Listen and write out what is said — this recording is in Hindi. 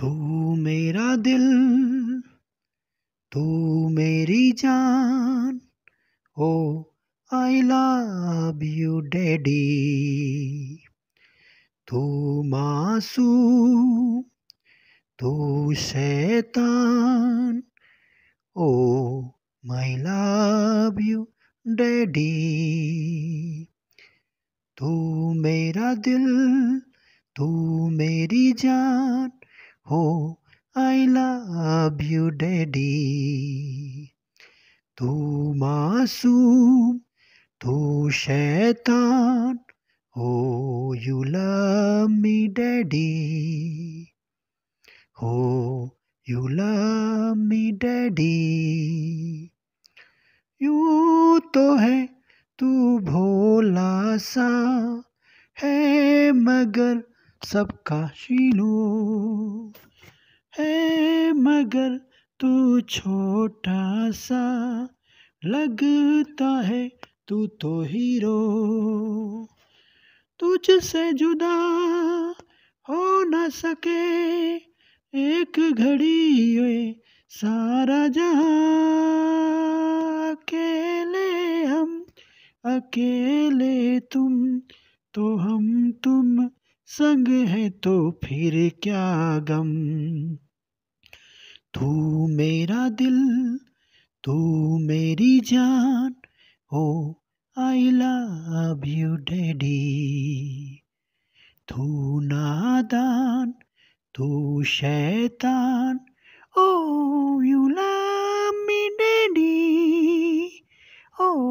तू मेरा दिल तू मेरी जान ओ आई लव यू डैडी तू मासू तू शैतान ओ माई लव यू डैडी तू मेरा दिल तू मेरी जान हो आई लव यू डैडी तू मासूम तू शैतान हो यू लव मी डैडी हो you love me daddy you तो है तू भोला सा है मगर सबका शीलो अगर तू छोटा सा लगता है तू तो हीरो तुझसे जुदा हो न सके एक घड़ी हुए सारा जहाँ अकेले हम अकेले तुम तो हम तुम संग है तो फिर क्या गम तू मेरा दिल तू मेरी जान हो आई लव यू डैडी तू नादान तू शैतान ओ you love me daddy O